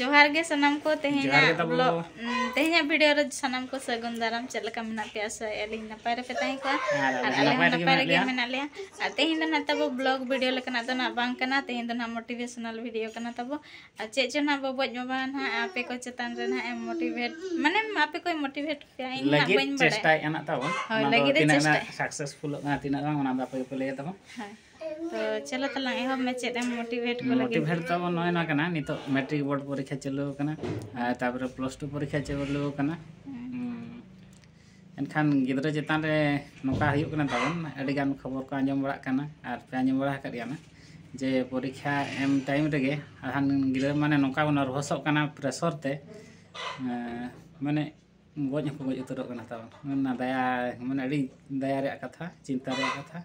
जोहार गे सनाम को तेहेना तो ब्लॉग तेहेना वीडियो को सगुन दाराम चलका मेना पे सो एलिंग नपाय रे पेताई को तब ब्लॉग वीडियो लेकना तो ना तो तब चे जो ना बबज मबान हा आपे को चेतान हाँ, तो रे ना मोटिवेट माने आपे को मोटिवेट पे इन ना बन बड़े सक्सेसफुल ना तिना ना तो चलो तला एहब में चेद एम मोटिवेट को लगे मोटिवेट तो नय ना कना नि तो मैट्रिक बोर्ड परीक्षा चलो कना आ तापर प्लस 2 परीक्षा चलो कना एनखान गिदरा चेतान रे नोका हयु कना तबन अडी गान खबर को आंजम बड़ा कना आर पे आंजम बड़ा कर याना जे परीक्षा एम टाइम रे गे हान गिदरा माने नोका को नर्भसक कना प्रेशर ते माने गोज को गोज उतर कना तबन ना दया माने अडी दया रे कथा चिंता रे कथा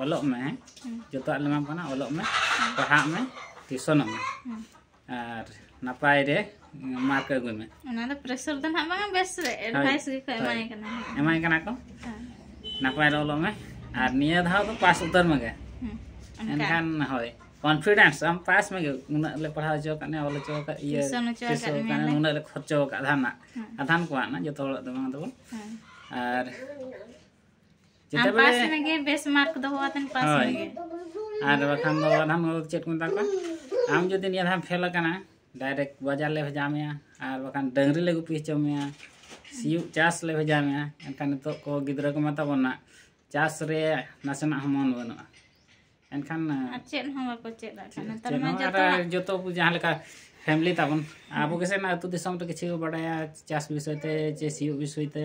olok me joto lemam kana olok me pahak me tisonom ar napai re marker agui me ona da pressure dan ha best bes advice ge ko emai kana emai kana ko napai re olok me ar niya dhaw to pass utar me ge enkan hoy confidence am pass me unak le padha jo kane ole jo ka iya tisonom kane unak le khorcho ka dhana adhan ko na joto olok do bang do ar हाँ, चेकुदा fail direct बाजार लेजाम डरी ले चमे सी चाष ले भेजाम तो गिद्र को मतबा चाष नाशे मन बनवा एनखान जो फैमिली तब तो- तो आबू के किसी बड़ा चाष विषय से सी विषय से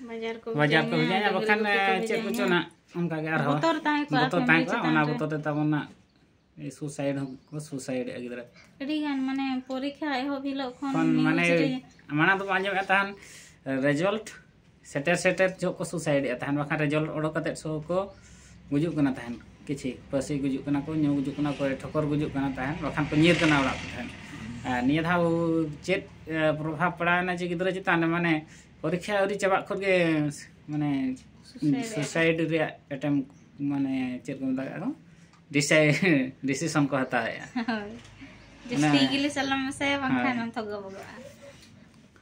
ᱵᱟᱡᱟᱨ ᱠᱚ ᱵᱟᱡᱟᱨ ᱠᱚ ᱵᱷᱮᱡᱟᱭᱟ ᱵᱟᱠᱷᱟᱱ ᱪᱮᱫ ᱠᱚᱪᱚ ᱱᱟᱜ ᱚᱱᱠᱟ ᱜᱮ ᱟᱨᱦᱚᱸ ᱵᱚᱛᱚᱨ ᱛᱟᱦᱮᱸ ᱠᱚᱜᱼᱟ ᱵᱚᱛᱚᱨ ᱛᱟᱦᱮᱸ ᱠᱚᱜᱼᱟ ᱚᱱᱟ ᱵᱚᱛᱚᱨ ᱛᱮ ᱛᱟᱵᱚᱱ ᱱᱟᱜ ᱥᱩᱥᱟᱭᱤᱰ ᱦᱚᱸᱠᱚ ᱥᱩᱥᱟᱭᱤᱰᱮᱜᱼᱟ ᱜᱤᱫᱽᱨᱟᱹ ᱟᱹᱰᱤᱜᱟᱱ ᱢᱟᱱᱮ ᱯᱚᱨᱤᱠᱷᱟ ᱮᱦᱚᱵ ᱦᱤᱞᱳᱜ ᱠᱷᱚᱱ ᱢᱟᱱᱮ ᱢᱟᱲᱟᱝ ᱫᱚ ᱟᱸᱡᱚᱢᱮᱫ ᱛᱟᱦᱮᱱ ᱨᱮᱡᱟᱞᱴ ᱥᱮᱴᱮᱨ ᱥᱮᱴᱮᱨ ᱡᱚᱦᱚᱜ ᱠᱚ ᱥᱩᱥᱟᱭᱤᱰᱮᱜᱼᱟ ᱛᱟᱦᱮᱱ ᱵᱟᱠᱷᱟᱱ ᱨᱮᱡᱟᱞᱴ ᱚᱰᱚᱠ ᱠᱟᱛᱮᱫ ᱥᱚ ᱠᱚ ᱜᱩᱡᱩᱜ ᱠᱟᱱᱟ ᱛᱟᱦᱮᱱ किसी पसी गुजुक को गुजुक ठोकर गुजुक बाखान को नीर ओड़ा को निया धाव चेत प्रभाव पड़ा जे गिद्र चितान माने ᱯᱚᱨᱤᱠᱠᱷᱟ ᱟᱹᱣᱨᱤ ᱪᱟᱵᱟᱜ ᱠᱷᱚᱱ ᱜᱮ ᱢᱟᱱᱮ ᱥᱩᱥᱟᱭᱤᱰ ᱨᱮᱭᱟᱜ ᱮᱴᱮᱢ ᱢᱟᱱᱮ ᱪᱮᱫ ᱠᱚ ᱢᱮᱛᱟᱜ ᱠᱟᱱᱟ ᱰᱤᱥᱟᱭ ᱰᱤᱥᱤᱥᱚᱱ ᱠᱚ ᱦᱟᱛᱟᱣᱮᱜᱼᱟ ᱡᱟᱹᱥᱛᱤ ᱜᱮᱞᱮ ᱥᱟᱞᱟᱢ ᱢᱮᱥᱟᱭᱟ ᱵᱟᱝᱠᱷᱟᱱ ᱚᱱᱛᱚ ᱜᱚᱵᱚᱜᱼᱟ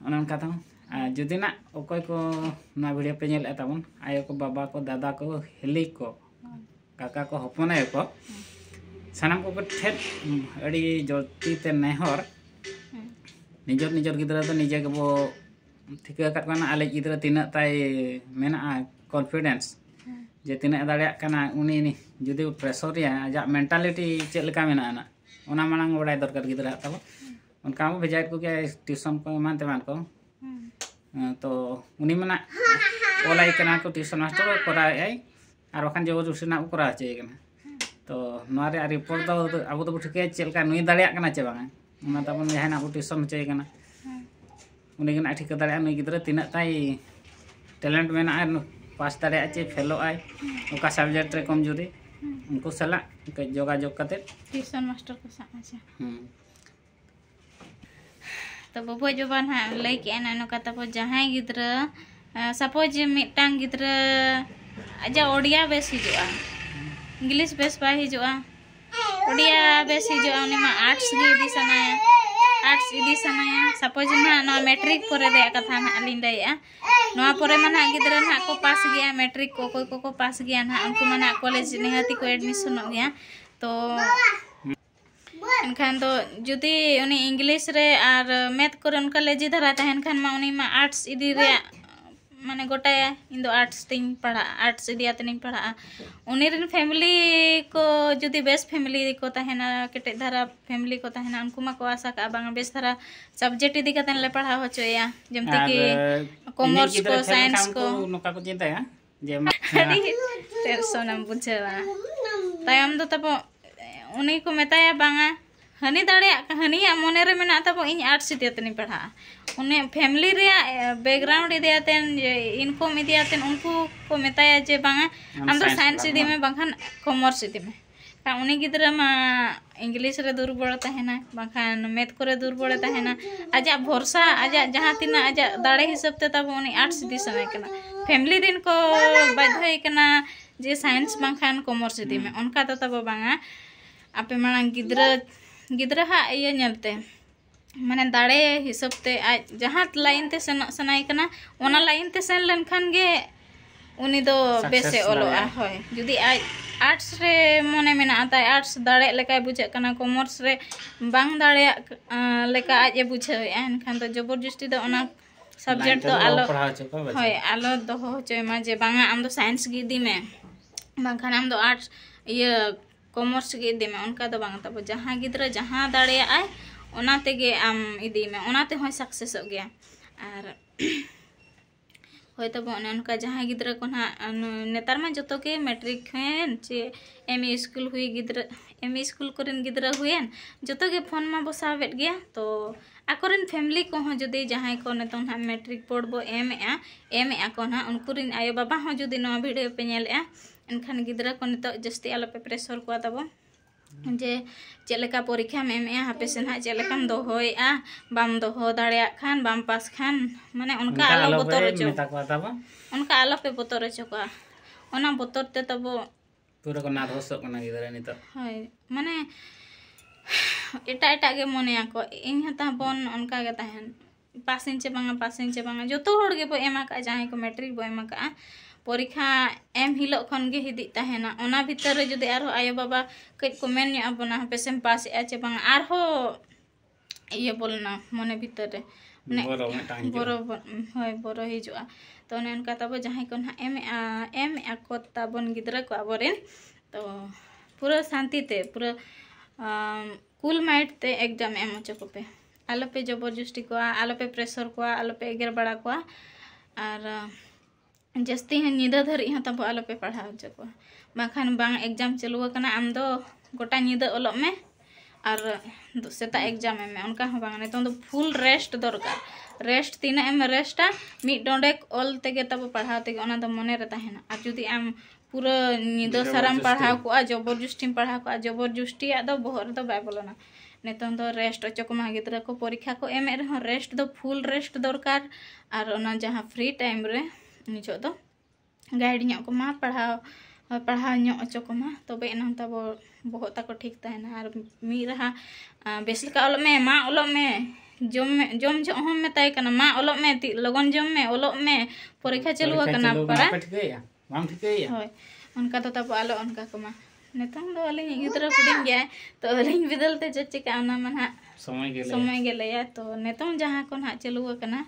ᱚᱱᱮ ᱚᱱᱠᱟ ᱛᱟᱢ ᱟᱨ ᱡᱩᱫᱤ ᱱᱟᱜ ᱚᱠᱚᱭ ᱠᱚ ᱱᱚᱣᱟ ᱵᱷᱤᱰᱤᱭᱳ ᱯᱮ ᱧᱮᱞᱮᱫ ᱛᱟᱵᱚᱱ ᱟᱭᱳ ᱠᱚ ᱵᱟᱵᱟ ᱠᱚ ᱫᱟᱫᱟ ᱠᱚ ᱦᱤᱞᱤ ᱠᱚ ᱠᱟᱠᱟ ᱠᱚ ᱦᱚᱯᱚᱱ ᱟᱭᱳ ᱠᱚ ᱥᱟᱱᱟᱢ ᱠᱚ ᱴᱷᱮᱱ ᱟᱹᱰᱤ ᱡᱚᱞᱛᱤ ᱛᱮ ᱱᱮᱦᱚᱨ ᱱᱤᱡᱚᱨ ᱱᱤᱡᱚᱨ ᱜᱤᱫᱽᱨᱟᱹ ᱫᱚ ᱱᱤᱡᱮ ᱜᱮᱵᱚ tiga kat kana alik idra gitu tinak tai mena ah, confidence hmm. je tinak dalia kana uni ni jadi pressure ya aja mentality cek leka mena ana ona manang wadai dor kat gitra tabo hmm. on kamu bejait ku kaya tuition ko man to uni mena olai kana ku tuition master ko kora ai eh, ar bakan jowo jusi na ukura aja ikan hmm. to noare ari porto abu to butuke cek leka nui dalia kana cek bang ona tabo nui hana ku tuition cek ikan unikin adik ketara ane gitu tidak tay talent mana ay pas tare aja fellow ay muka subject tre kumjuri muka hmm. sela ke joga jog kate tuition master ku aja tapi buat jawaban ha like ane ane kata pun jahai gitu suppose mitang gitu aja odia besi juga English best bahi juga odia besi juga ini mah arts gitu di sana ya arts इदी सनाया suppose ना matric पर कथा ना लिन दया नवा पर ना गिदरा ना को पास गया मैट्रिक को कोई को को पास गया ना उनको मा ना कॉलेज निहाती को एडमिशन हो गया तो एनखान तो जुदी उन्हें इंग्लिश रे और मैथ को उनका लेजी धरा तहन खान मा उन्हें मा आर्ट्स इदी रे माने गोटाया इन आर्ट्स तीन पढ़ा आर्ट्स इदियाते पढ़ा उनरें फैमिली को जुदी बेस फैमिली को तहना केटे धारा फैमिली को तहना उनको माको आशा का बांग बेस धारा सब्जेक्ट इदि कतन ले पढ़ा हो चोया जमते कि कॉमर्स को साइंस को नोका को चिंताया जे टेंशन हम बुझेवा तब उन्हीं को मेताया बांगा हनी दनी मन मेब इन आर्ट्स इतनी पढ़ा उन्हें फैमिली रिया बैकग्राउंड इदियातेन इनकम इदियातेन उनकू को मताया जे बांगा आम तो साइंस इदी में बांखान कॉमर्स इदी में उनी गिदरा मा इंग्लिश रे दुर्बल तहेना बांखान मैथ को रे दुर्बल तहेना आजा भरसा आज जहां तिना आजा दाड़े हिसाब ते तब उनी आर्ट्स इदी समय केना फैमिली रिन को बाध्य जे साइंस बांखान कॉमर्स इदी में उनका तो तब बांगा आपे मांग गिदरा गलते मान दाड़े हिसाब से आज जहाँ लाइन सेना लाइन सेन लेखान बेसे ओलोगा जुदी आज आर्ट्स मन में आर्ट्स दाड़े लेकाय बुझे कमर्स बांग आज ए बुझे एनखान तो जबरदस्ती तो सबजेक्ट तो आलो हाँ आलो दो चोमा जे बा सायस गिदी में बाखान आम आर्ट्स इ কমার্স গি দেম অনকা তো ভাঙত বো জহা গিদরা জহা দড়িয়া আই ওনাতে গে আম ইদিমে ওনাতে হয় সাকসেস হ গয়া আর হয় তো বো অনকা জহা গিদরা কো না নেতারমা যতকে ম্যাট্রিক হেন যে এমই স্কুল হুই গিদরা এমই স্কুল করেন গিদরা হইন যতকে ফোন মা বোসা เว ট গয়া তো আকোরিন ফ্যামিলি কো হ যদি জহাই কো না তো না ম্যাট্রিক পড় বো এম এ এম এ কো না উনকুরিন আয় বাবা হ যদি নো ভিডিও প্যানেল এ एनखान गित जस्ती आलोपे प्रेसर को दब जे चलका परीक्षा में हापे से ना चल दहया बम दह दान बम पास खान माने उनका आलो बतर उनका आलो पे बतर अचोना बतर ते तब पूरा को नर्भस माने एटा एटा मन को इन हत बन उनका पासिन चे बा पासिन चे बा जो तो बो एमकें मेट्रिक बो एमक परीक्षा एम हिल खन भर जुदी और आयो बाबा कई को मेन बना हपेस पास चे बा बोलना मन भर बड़ो हजा तो उनकाब जहाँ को ताबन ग्रबरें तो पूरा शांति पूरा कुल माइंड ते एग्जाम एम चेपे आलोपे जबरदस्ती को आलोपे प्रेसर को आलोपे एगेर बड़ा को और जस्ती है निधा धर यहाँ तब आलोपे पढ़ा चो को बाखान बांग एग्जाम चलू करना आम दो गोटा निधा ओलोप में और सेता एग्जाम में उनका हम बांग नहीं तो फुल रेस्ट दरकार रेस्ट तीना एम रेस्टा मीट डोंडे ऑल तेगे तब पढ़ा तेगे ओना तो मने रहता है ना आप जो एम पूरा निदा सरम पढ़ा को आज जबरदस्ती पढ़ा को आज जबरदस्ती आदा बहुत तो बाय बोलो ना नितों रेस्ट अचोक गिद्र को परीक्षा को एम रहे रेस्ट दो फुल रेस्ट दरकार और जहाँ फ्री टाइम रे निजो दो गाइड को मा पढ़ा पढ़ा अचोक तब तो इन तब बहुत को ठीक तहना और मी रहा बेसलिका ओलमे मा ओलमे जम जो हम मत मा में ती लगन जो में ओलमे परीक्षा चलू पड़ा उनका तो तब आलो उनका को गुदरा कुे तो अलग बदलते चो चेना समय लिया तो नितम जहाँ को ना चालू करना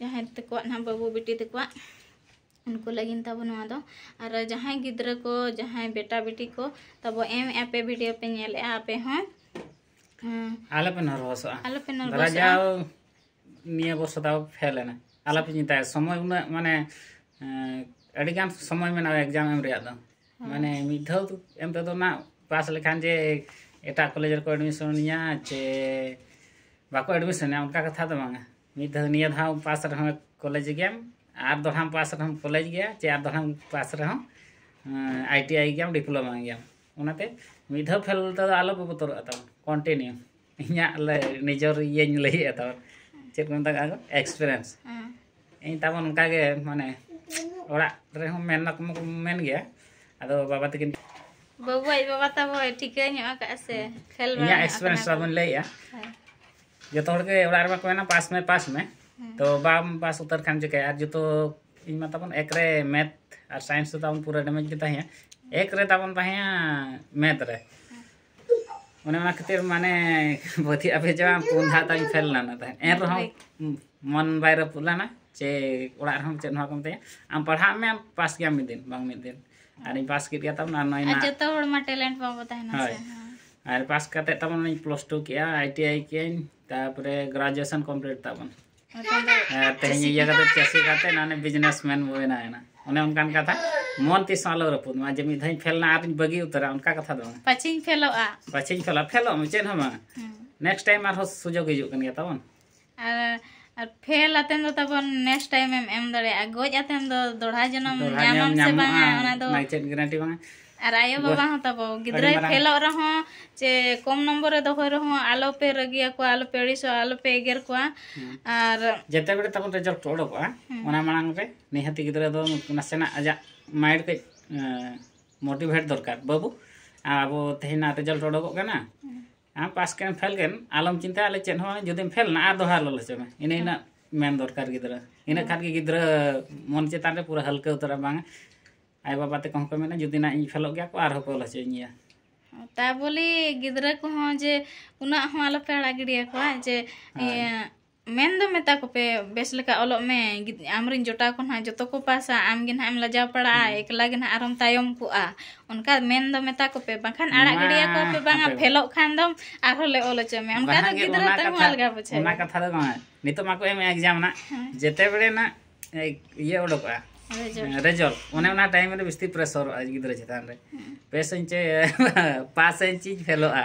जहाँ तक ना बाबू बेटी तक उनको लगी तब और जहाँ गिद्र को जहाँ बेटा बेटी को तब एम आपे भिडियो पे आपे हाँ आलपे नर्वस आलपे नर्वस फेलना समय उन्ना मानी समय मेना एग्जाम एम মানে মিথ্যাও এমতে তো না পাস লেখান যে এটা কলেজের কো এডমিশন নিয়া যে বাকো এডমিশন অনকা কথা তো বাঙা মিথ্যা নিয়ে ধাও পাস রহম কলেজ গেম আর দহাম পাস রহম কলেজ গিয়া যে আর দহাম পাস রহম আইটিআই গেম ডিপ্লোমা গেম ওনাতে মিথ্যা ফেল তো আলো বতর তাম কন্টিনিউ ইয়া নিজের ইয়ে লাই তাম চেক এক্সপিরিয়েন্স इन तब उनका माने मेन मेन गया तो पास उतर खान चेक जो तो इन एक रे मैथ और साइंस तो पूरा डैमेज के तहिया एक रे तबन तहिया मैथ रे उन्हें मा खातिर माने बोथी अबे जे कोन धा त फेल ना ना तहिया एर मन बाय रे पुला ना चे उड़ा हम चे न हम ते हम पढ़ा में पास किया मि दिन बांग मि दिन ᱟᱨ ᱤᱧ ᱯᱟᱥ ᱠᱮᱫ ᱜᱮ ᱛᱟᱵᱚᱱ ᱟᱨ ᱱᱚᱭ ᱱᱟ ᱡᱚᱛᱚ ᱦᱚᱲ ᱢᱟ ᱴᱮᱞᱮᱱᱴ ᱵᱟᱵᱚ ᱛᱟᱦᱮᱱᱟ ᱥᱮ ᱟᱨ ᱯᱟᱥ ᱠᱟᱛᱮ ᱛᱟᱵᱚᱱ ᱤᱧ ᱯᱞᱟᱥ 2 ᱠᱮᱜᱼᱟ ᱟᱭᱴᱤᱟᱭ ᱠᱮᱧ ᱛᱟᱯᱚᱨᱮ ᱜᱨᱮᱡᱩएशन ᱠᱚᱢᱯᱞᱤᱴ ᱛᱟᱵᱚᱱ ᱟᱨ ᱛᱮᱦᱮᱧ ᱤᱭᱟᱹ ᱠᱟᱛᱮ ᱪᱟᱹᱥᱤ ᱠᱟᱛᱮ ᱱᱟᱱᱮ ᱵᱤᱡᱽᱱᱮᱥᱢᱮᱱ ᱵᱚᱭᱱᱟ ᱮᱱᱟ ᱚᱱᱮ ᱚᱱᱠᱟᱱ ᱠᱟᱛᱷᱟ ᱢᱚᱱ ᱛᱤᱥ ᱟᱞᱚ ᱨᱟᱹᱯᱩᱫ ᱢᱟ ᱡᱮ ᱢᱤᱫ ᱫᱷᱟᱣ ᱯᱷᱮᱞ ᱱᱟ ᱟᱨᱤᱧ ᱵᱟᱹᱜᱤ ᱩᱛᱟᱹᱨᱟ ᱚᱱᱠᱟ ᱠᱟᱛᱷᱟ ᱫᱚ ᱵᱟᱝ ᱯᱟᱪᱷᱤᱧ ᱯᱷᱮᱞᱚᱜᱼᱟ ᱯᱟᱪᱷᱤᱧ ᱯᱷᱮᱞᱚᱜᱼᱟ ᱯᱷᱮᱞᱚᱜ ᱢᱮ ᱪᱮᱫ ᱦᱚᱸ ᱵᱟᱝ नेक्स्ट टाइम आरो सुजोग हिजु कन गया तवन ᱟᱨ ᱯᱷᱮᱞ ᱟᱛᱮᱱ ᱫᱚ ᱛᱟᱵᱚᱱ ᱱᱮᱠᱥᱴ ᱴᱟᱭᱤᱢ ᱮᱢ ᱮᱢ ᱫᱟᱲᱮᱭᱟᱜᱼᱟ ᱜᱚᱡ ᱟᱛᱮᱱ ᱫᱚ ᱫᱚᱲᱦᱟ ᱡᱚᱱᱚᱢ ᱧᱟᱢᱟᱢ ᱥᱮ ᱵᱟᱝᱟ ᱚᱱᱟ ᱫᱚ ᱪᱮᱫ ᱜᱮᱨᱮᱱᱴᱤ ᱵᱟᱝᱟ ᱟᱨ ᱟᱭᱳ ᱵᱟᱵᱟ ᱦᱚᱸ ᱛᱟᱵᱚ ᱜᱤᱫᱽᱨᱟᱹᱭ ᱯᱷᱮᱞᱚᱜ ᱨᱮᱦᱚᱸ ᱪᱮ ᱠᱚᱢ ᱱᱚᱢᱵᱚᱨ ᱨᱮ ᱫᱚᱦᱚᱭ ᱨᱮᱦᱚᱸ ᱟᱞᱚᱯᱮ ᱨᱟᱹᱜᱤᱭᱟ ᱠᱚᱣᱟ ᱟᱞᱚᱯᱮ ᱟᱹᱲᱤᱥᱚᱜᱼᱟ ᱟᱞᱚᱯᱮ ᱮᱜᱮᱨ ᱠᱚᱣᱟ ᱟᱨ ᱡᱮᱛᱮ ᱵᱮᱲᱮ ᱛᱟᱵᱚᱱ ᱨᱮᱡᱚᱞᱴ ᱚᱰᱚᱠᱚᱜᱼᱟ ᱚᱱᱟ ᱢᱟᱲᱟᱝ ᱨᱮ ᱱᱤᱦᱟᱹᱛᱤ ᱜᱤᱫᱽᱨᱟᱹ ᱫᱚ ᱱᱟᱥᱮᱱᱟᱜ ᱟᱡᱟᱜ ᱢᱟᱭᱤᱱᱰ ᱠᱟᱹᱡ ᱢᱳᱴᱤᱵᱷᱮᱴ ᱫᱚᱨᱠᱟᱨ ᱵᱟᱹᱵᱩ ᱟᱵᱚ ᱛᱮᱦᱮᱧᱟᱜ ᱨᱮᱡᱚᱞᱴ ᱚᱰᱚᱠᱚᱜ ᱠᱟᱱᱟ आम पास के फेल गए आलम चिंता आल चे जुदीम फेलना आ दोहा लोलो चमे इन मैम दरकार गिद्र इन खान के गिद्र मन चितान पूरा हल्का उतरा बा आई बाबा तक जुदी ना फेल गलोचे ता बोली गिद्रा को जे उना हो आलो पेड़ा गिड़िया को जे मन को पे बेस ओलोग में आमरी जोटा को ना जो को पासा आम गे ना लाजा पड़ा एकला ना आरम तायम को उनका मन दोता को पे बाखान आड़ गड़िया को पे बांगा फेलो खान दम आरोले ओलो चमे उनका तो गिदरा तो अलग पछे ना कथा दो नितो मा को एम एग्जाम ना जते बड़े ना ये ओलो को रेजल उने ना टाइम रे बिस्ती प्रेशर आज गिदरा चितान रे पेस इंच पास इंच फेलो आ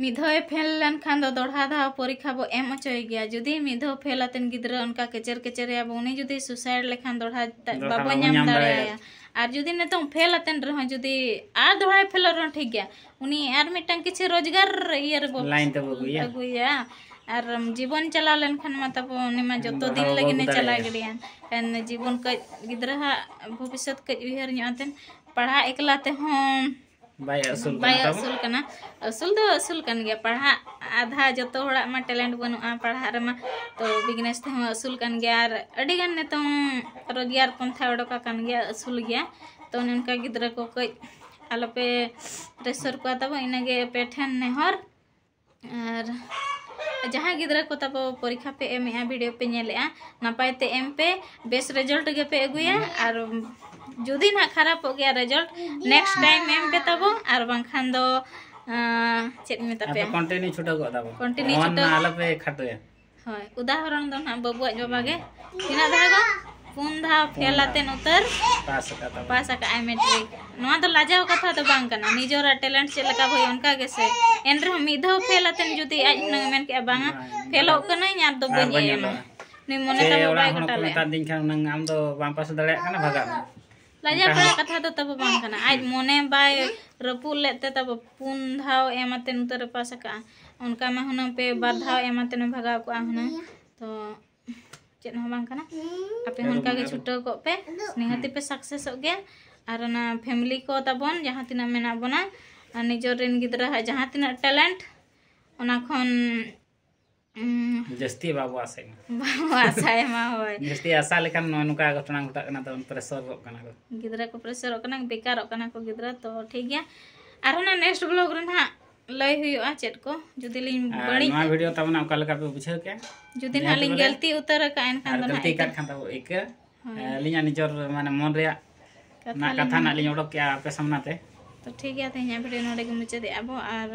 मिधे फेल लेन खान दढ़ा दाव परीक्षा बो एम अचे गया जुदी मिधो फेल आतेन गिद्र उनका केचर केचर या बो उनी जुदी सुसाइड दौड़ा दढ़ा बाबो नाम दरया आर जुदी ने तो फेल आतेन रह जुदी आर दढ़ा फेल रह ठीक गया उनी आर मिटन किछ रोजगार इयर बो आर जीवन चला लेन खान मा तब उनी मा जत दिन लगे ने चला गड़िया एन जीवन क गिद्र हा भविष्यत क उहर न पढ़ा एकलाते हो ᱵᱟᱭ तो आधा जो हड़ा टैलेंट पढ़ा तो बिजनेस रोजगार पंथा उड़ोका कान तो, तो, तो उनका गिद्रा को कई आलोपे प्रेसर को इनगे पे ठेन नेहर और जहाँ गिद्रा को तब परीक्षा पे एम वीडियो पे नपायते एम पे बेस रेजल्ट पे अगुया और जुदी ना खराब हो गया रिजल्ट नेक्स्ट टाइम एम पे तब और बंखान दो चेक में तपे कंटिन्यू छुटो को तब कंटिन्यू छुटो आला पे खाटो है हाँ उदाहरण दो ना बबुआ जो बागे किना धागो पुन धा न उतर पास का तब पास का आई मैट्रिक नुआ तो लाजा हो कथा तो बांग करना कना रा टैलेंट से लका भाई उनका कैसे एन रे मिद फेलाते जुदी आज न मेन के बांगा फेलो कना यार तो बनी एमा ᱱᱩᱭ ᱢᱚᱱᱮ ᱛᱟᱢ ᱵᱟᱭ ᱠᱟᱴᱟᱞᱮ ᱥᱮ ᱚᱲᱟᱜ ᱦᱚᱲ ᱠᱚ ᱢᱮᱛᱟ ᱫᱤᱧ ᱠᱷᱟᱱ ᱩᱱᱟᱹᱝ ᱟᱢ ᱫᱚ ᱵᱟᱢ ᱯᱟᱥ ᱫᱟᱲᱮᱭᱟᱜ लाजा पड़ा कथा तो तब आज मन बै रपूद लेते तब पुन दौते पास सका उनका में हूं पे बार दौते भागा को हूं तो चेना आप छुटा को पे निहाती पे सक्सेस और फैमिली को ताबन जहाँ तना बना निजर गा जहाँ तना टैलेंट उना जस्ती बाबू आशा जस्ती आशा लेखान ना घटना घटा प्रेसर गिद्रा को प्रेसर बेकार गिद्रा तो ठीक है और ना नेक्स्ट ब्लॉग ना लय हो चेक को जुदीली भिडियो पे बुझे जुदी ना गलती उतर लिजर मान मन कथा ना उडोक आपे सामना ᱛᱚ ᱴᱷᱤᱠ ᱜᱮᱭᱟ ᱛᱮᱦᱮᱧᱟᱜ ᱵᱷᱤᱰᱤᱭᱳ ᱱᱚᱰᱮ ᱜᱮ ᱢᱩᱪᱟᱹᱫᱮᱜᱼᱟ ᱵᱚ ᱟᱨ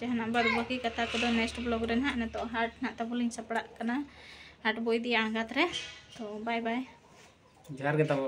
ᱡᱟᱦᱟᱱᱟᱜ ᱵᱟᱫ ᱵᱟᱹᱠᱤ ᱠᱟᱛᱷᱟ ᱠᱚᱫᱚ ᱱᱮᱠᱥᱴ ᱵᱞᱚᱜ ᱨᱮ ᱱᱟᱦᱟᱜ ᱱᱤᱛᱚᱜ ᱦᱟᱴ ᱱᱟᱦᱟᱜ ᱛᱟᱵᱚᱞᱤᱧ ᱥᱟᱯᱲᱟᱜ ᱠᱟᱱᱟ ᱦᱟᱴ ᱵᱚ ᱤᱫᱤᱭᱟ ᱟᱬᱜᱟᱛ ᱨᱮ ᱛᱚ ᱵᱟᱭ ᱵᱟᱭ ᱡᱚᱦᱟᱨ ᱜᱮ ᱛᱟᱵᱚ